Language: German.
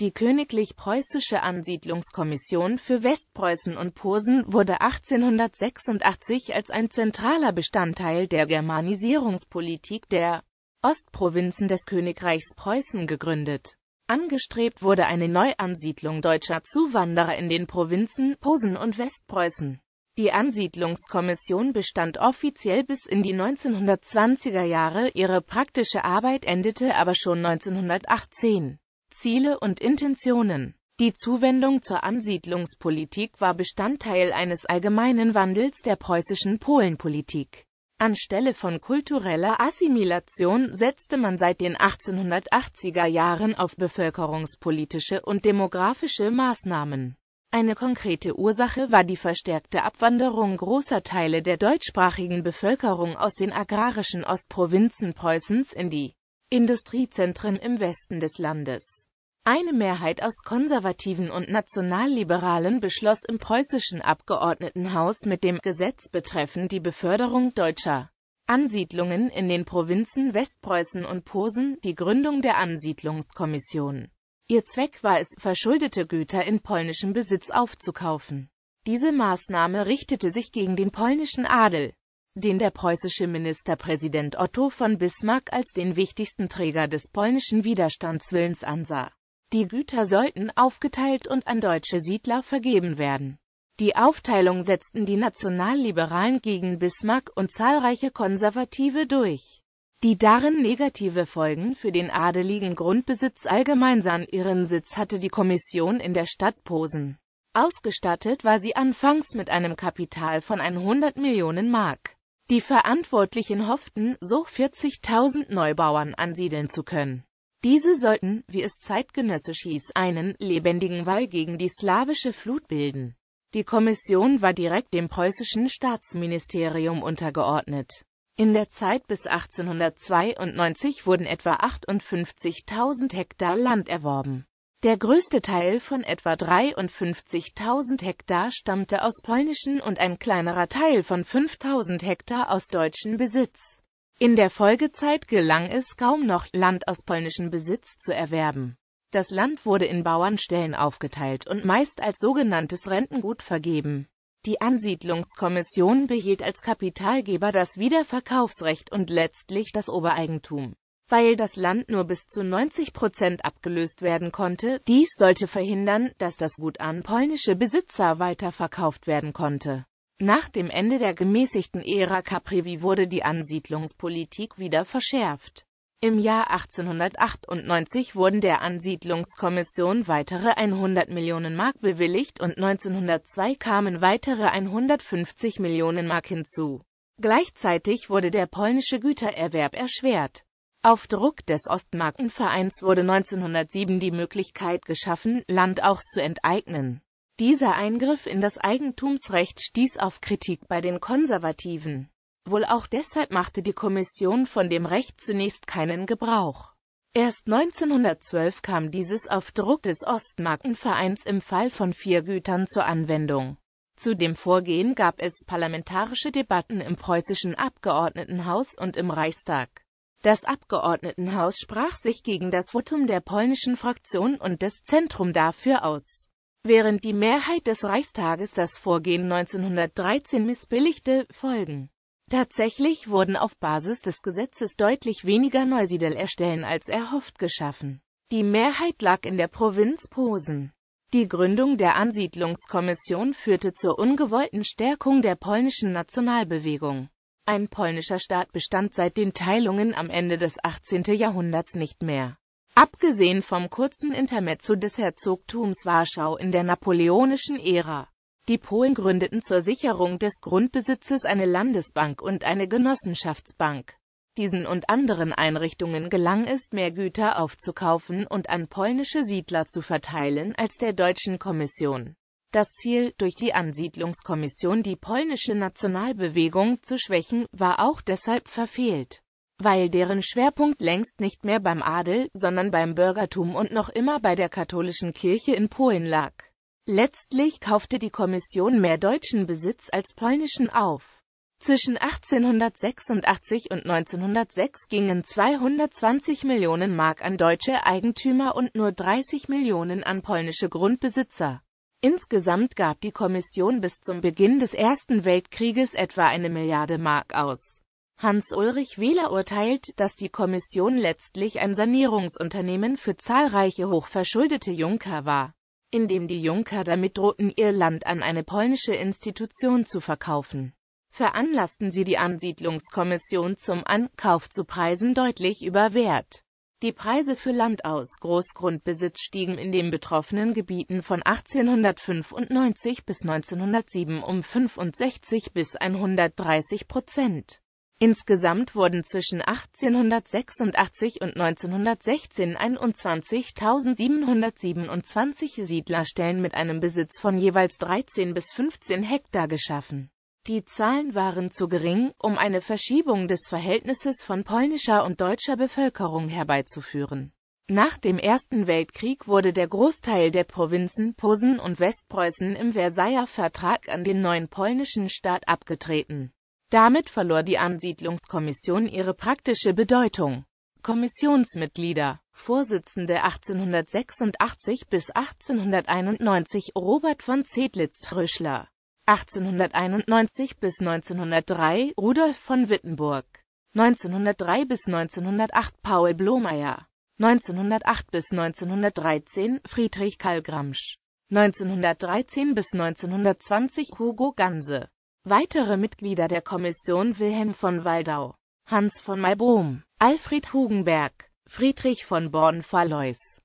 Die Königlich-Preußische Ansiedlungskommission für Westpreußen und Posen wurde 1886 als ein zentraler Bestandteil der Germanisierungspolitik der Ostprovinzen des Königreichs Preußen gegründet. Angestrebt wurde eine Neuansiedlung deutscher Zuwanderer in den Provinzen Posen und Westpreußen. Die Ansiedlungskommission bestand offiziell bis in die 1920er Jahre, ihre praktische Arbeit endete aber schon 1918. Ziele und Intentionen. Die Zuwendung zur Ansiedlungspolitik war Bestandteil eines allgemeinen Wandels der preußischen Polenpolitik. Anstelle von kultureller Assimilation setzte man seit den 1880er Jahren auf bevölkerungspolitische und demografische Maßnahmen. Eine konkrete Ursache war die verstärkte Abwanderung großer Teile der deutschsprachigen Bevölkerung aus den agrarischen Ostprovinzen Preußens in die Industriezentren im Westen des Landes. Eine Mehrheit aus Konservativen und Nationalliberalen beschloss im preußischen Abgeordnetenhaus mit dem Gesetz betreffend die Beförderung deutscher Ansiedlungen in den Provinzen Westpreußen und Posen die Gründung der Ansiedlungskommission. Ihr Zweck war es, verschuldete Güter in polnischem Besitz aufzukaufen. Diese Maßnahme richtete sich gegen den polnischen Adel, den der preußische Ministerpräsident Otto von Bismarck als den wichtigsten Träger des polnischen Widerstandswillens ansah. Die Güter sollten aufgeteilt und an deutsche Siedler vergeben werden. Die Aufteilung setzten die Nationalliberalen gegen Bismarck und zahlreiche Konservative durch. Die darin negative Folgen für den adeligen Grundbesitz allgemein sahen ihren Sitz hatte die Kommission in der Stadt Posen. Ausgestattet war sie anfangs mit einem Kapital von 100 Millionen Mark. Die Verantwortlichen hofften, so 40.000 Neubauern ansiedeln zu können. Diese sollten, wie es zeitgenössisch hieß, einen lebendigen Wall gegen die slawische Flut bilden. Die Kommission war direkt dem preußischen Staatsministerium untergeordnet. In der Zeit bis 1892 wurden etwa 58.000 Hektar Land erworben. Der größte Teil von etwa 53.000 Hektar stammte aus polnischen und ein kleinerer Teil von 5.000 Hektar aus deutschen Besitz. In der Folgezeit gelang es kaum noch, Land aus polnischem Besitz zu erwerben. Das Land wurde in Bauernstellen aufgeteilt und meist als sogenanntes Rentengut vergeben. Die Ansiedlungskommission behielt als Kapitalgeber das Wiederverkaufsrecht und letztlich das Obereigentum. Weil das Land nur bis zu 90 Prozent abgelöst werden konnte, dies sollte verhindern, dass das Gut an polnische Besitzer weiterverkauft werden konnte. Nach dem Ende der gemäßigten Ära Caprivi wurde die Ansiedlungspolitik wieder verschärft. Im Jahr 1898 wurden der Ansiedlungskommission weitere 100 Millionen Mark bewilligt und 1902 kamen weitere 150 Millionen Mark hinzu. Gleichzeitig wurde der polnische Gütererwerb erschwert. Auf Druck des Ostmarkenvereins wurde 1907 die Möglichkeit geschaffen, Land auch zu enteignen. Dieser Eingriff in das Eigentumsrecht stieß auf Kritik bei den Konservativen. Wohl auch deshalb machte die Kommission von dem Recht zunächst keinen Gebrauch. Erst 1912 kam dieses auf Druck des Ostmarkenvereins im Fall von vier Gütern zur Anwendung. Zu dem Vorgehen gab es parlamentarische Debatten im preußischen Abgeordnetenhaus und im Reichstag. Das Abgeordnetenhaus sprach sich gegen das Votum der polnischen Fraktion und des Zentrum dafür aus während die Mehrheit des Reichstages das Vorgehen 1913 missbilligte, folgen. Tatsächlich wurden auf Basis des Gesetzes deutlich weniger Neusiedelerstellen als erhofft geschaffen. Die Mehrheit lag in der Provinz Posen. Die Gründung der Ansiedlungskommission führte zur ungewollten Stärkung der polnischen Nationalbewegung. Ein polnischer Staat bestand seit den Teilungen am Ende des 18. Jahrhunderts nicht mehr. Abgesehen vom kurzen Intermezzo des Herzogtums Warschau in der napoleonischen Ära. Die Polen gründeten zur Sicherung des Grundbesitzes eine Landesbank und eine Genossenschaftsbank. Diesen und anderen Einrichtungen gelang es, mehr Güter aufzukaufen und an polnische Siedler zu verteilen als der deutschen Kommission. Das Ziel, durch die Ansiedlungskommission die polnische Nationalbewegung zu schwächen, war auch deshalb verfehlt weil deren Schwerpunkt längst nicht mehr beim Adel, sondern beim Bürgertum und noch immer bei der katholischen Kirche in Polen lag. Letztlich kaufte die Kommission mehr deutschen Besitz als polnischen auf. Zwischen 1886 und 1906 gingen 220 Millionen Mark an deutsche Eigentümer und nur 30 Millionen an polnische Grundbesitzer. Insgesamt gab die Kommission bis zum Beginn des Ersten Weltkrieges etwa eine Milliarde Mark aus. Hans-Ulrich Wähler urteilt, dass die Kommission letztlich ein Sanierungsunternehmen für zahlreiche hochverschuldete Junker war, indem die Junker damit drohten, ihr Land an eine polnische Institution zu verkaufen. Veranlassten sie die Ansiedlungskommission zum Ankauf zu Preisen deutlich über Wert. Die Preise für Land aus Großgrundbesitz stiegen in den betroffenen Gebieten von 1895 bis 1907 um 65 bis 130 Prozent. Insgesamt wurden zwischen 1886 und 1916 21.727 Siedlerstellen mit einem Besitz von jeweils 13 bis 15 Hektar geschaffen. Die Zahlen waren zu gering, um eine Verschiebung des Verhältnisses von polnischer und deutscher Bevölkerung herbeizuführen. Nach dem Ersten Weltkrieg wurde der Großteil der Provinzen Posen und Westpreußen im Versailler Vertrag an den neuen polnischen Staat abgetreten. Damit verlor die Ansiedlungskommission ihre praktische Bedeutung. Kommissionsmitglieder Vorsitzende 1886 bis 1891 Robert von zedlitz tröschler 1891 bis 1903 Rudolf von Wittenburg 1903 bis 1908 Paul Blomeyer 1908 bis 1913 Friedrich Karl Gramsch 1913 bis 1920 Hugo Ganse Weitere Mitglieder der Kommission Wilhelm von Waldau, Hans von Malbrom, Alfred Hugenberg, Friedrich von Born-Fallois,